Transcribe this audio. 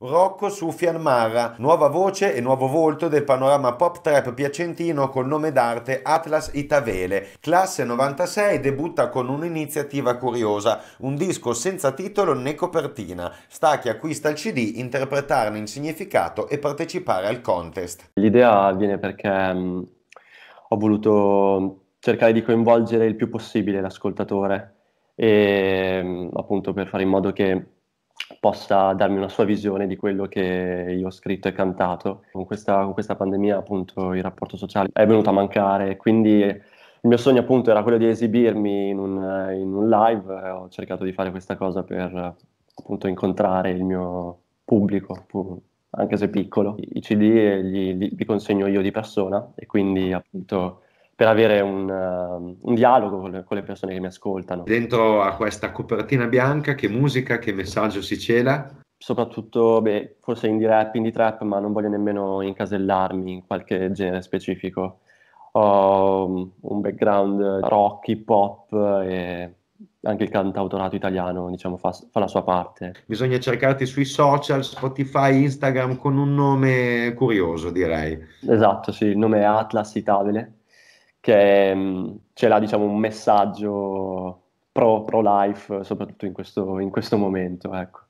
Rocco Sufian Marra, nuova voce e nuovo volto del panorama pop trap piacentino col nome d'arte Atlas Itavele. Classe 96 debutta con un'iniziativa curiosa, un disco senza titolo né copertina. Sta chi acquista il CD interpretarne il significato e partecipare al contest. L'idea viene perché mh, mm, ho voluto cercare di coinvolgere il più possibile l'ascoltatore e mh, mm, appunto per fare in modo che possa darmi una sua visione di quello che io ho scritto e cantato. Con questa, con questa pandemia appunto il rapporto sociale è venuto a mancare, quindi il mio sogno appunto era quello di esibirmi in un, in un live, ho cercato di fare questa cosa per appunto incontrare il mio pubblico, anche se piccolo. I CD eh, li, li consegno io di persona e quindi appunto per avere un, uh, un dialogo con le, con le, persone che mi ascoltano. Dentro a questa copertina bianca, che musica, che messaggio si cela? Soprattutto, beh, forse in rap, indie trap, ma non voglio nemmeno incasellarmi in qualche genere specifico. Ho mm, un background rock, hip hop e anche il cantautorato italiano, diciamo, fa, fa la sua parte. Bisogna cercarti sui social, Spotify, Instagram, con un nome curioso, direi. Esatto, sì, il nome è Atlas Itabile che mm, ce l'ha diciamo, un messaggio pro, pro life, soprattutto in questo, in questo momento. Ecco.